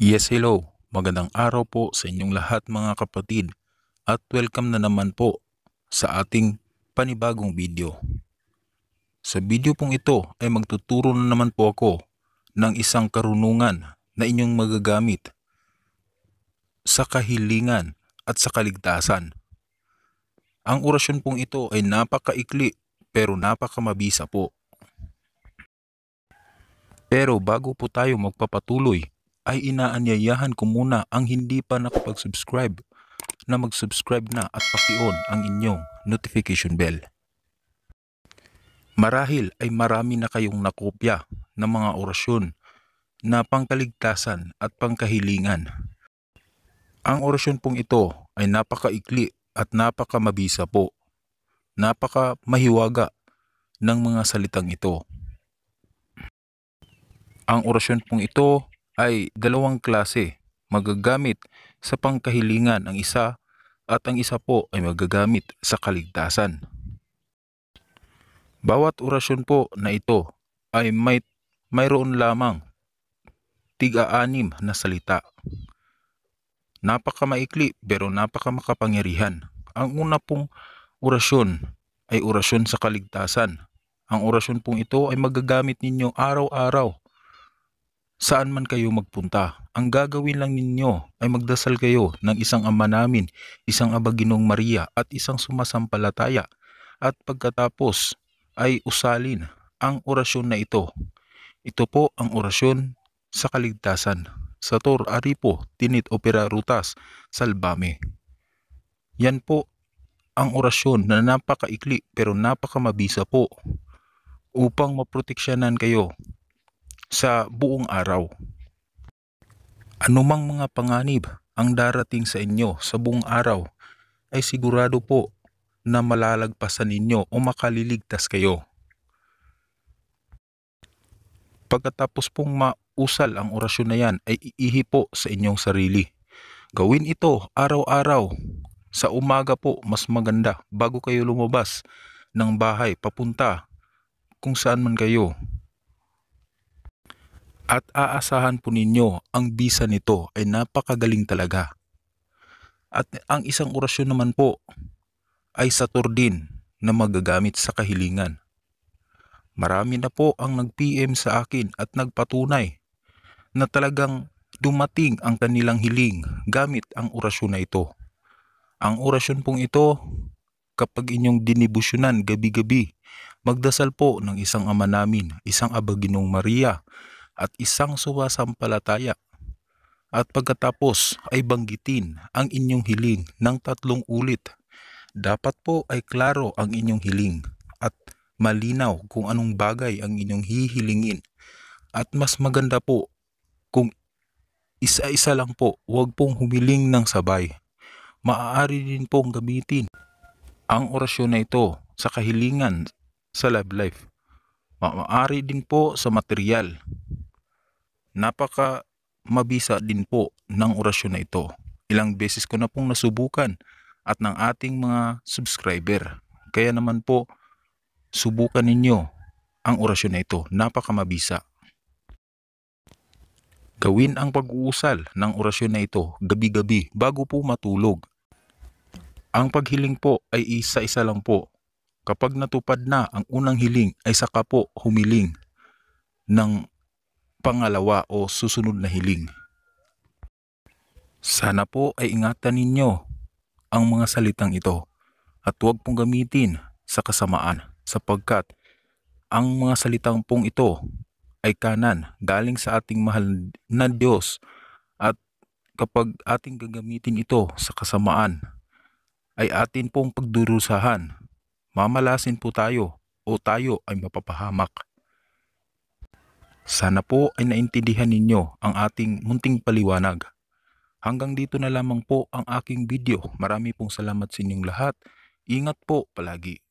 Yes, hello. Magandang araw po sa inyong lahat mga kapatid at welcome na naman po sa ating panibagong video. Sa video pong ito ay magtuturo na naman po ako ng isang karunungan na inyong magagamit sa kahilingan at sa kaligtasan. Ang orasyon pong ito ay napakaikli pero napakamabisa po. Pero bago po tayo magpapatuloy ay inaanyayahan ko muna ang hindi pa nakapag-subscribe na mag-subscribe na at paki-on ang inyong notification bell. Marahil ay marami na kayong nakopya ng mga orasyon na pangkaligtasan at pangkahilingan. Ang orasyon pong ito ay napakaikli at napakamabisa po. Napaka mahiwaga ng mga salitang ito. Ang orasyon pong ito ay dalawang klase. Magagamit sa pangkahilingan ang isa at ang isa po ay magagamit sa kaligtasan. Bawat orasyon po na ito ay may, mayroon lamang tiga-anim na salita. Napakamaikli pero napakamakapangyarihan. Ang una pong orasyon ay orasyon sa kaligtasan. Ang orasyon pong ito ay magagamit ninyo araw-araw Saan man kayo magpunta, ang gagawin lang ninyo ay magdasal kayo ng isang ama namin, isang abaginong Maria at isang sumasampalataya at pagkatapos ay usalin ang orasyon na ito. Ito po ang orasyon sa kaligtasan. Sator, Aripo, Tinit, Opera, Rutas, Salbame. Yan po ang orasyon na napakaikli pero napakamabisa po upang maproteksyonan kayo sa buong araw. Anumang mga panganib ang darating sa inyo sa buong araw ay sigurado po na malalagpasan ninyo o makaliligtas kayo. Pagkatapos pong mausal ang orasyon na yan ay iihi po sa inyong sarili. Gawin ito araw-araw. Sa umaga po mas maganda bago kayo lumabas ng bahay papunta kung saan man kayo at aasahan po ninyo, ang bisa nito ay napakagaling talaga. At ang isang orasyon naman po ay sa din na magagamit sa kahilingan. Marami na po ang nag-PM sa akin at nagpatunay na talagang dumating ang kanilang hiling gamit ang orasyon na ito. Ang orasyon pong ito, kapag inyong dinibusyonan gabi-gabi, magdasal po ng isang ama namin, isang abaginong Maria, at isang suwasampalataya. At pagkatapos ay banggitin ang inyong hiling ng tatlong ulit. Dapat po ay klaro ang inyong hiling at malinaw kung anong bagay ang inyong hihilingin. At mas maganda po kung isa-isa lang po, huwag pong humiling ng sabay. Maaari din pong gamitin ang orasyon na ito sa kahilingan sa love life. Maaari din po sa material Napaka mabisa din po ng orasyon na ito. Ilang beses ko na pong nasubukan at ng ating mga subscriber. Kaya naman po, subukan ninyo ang orasyon na ito. Napaka mabisa. Gawin ang pag-uusal ng orasyon na ito gabi-gabi bago po matulog. Ang paghiling po ay isa-isa lang po. Kapag natupad na ang unang hiling ay saka po humiling ng pangalawa o susunod na hiling. Sana po ay ingatan ninyo ang mga salitang ito at huwag pong gamitin sa kasamaan sapagkat ang mga salitang pong ito ay kanan galing sa ating mahal na Diyos at kapag ating gagamitin ito sa kasamaan ay atin pong pagdurusahan, mamalasin po tayo o tayo ay mapapahamak. Sana po ay naintindihan ninyo ang ating munting paliwanag. Hanggang dito na lamang po ang aking video. Marami pong salamat sa inyong lahat. Ingat po palagi.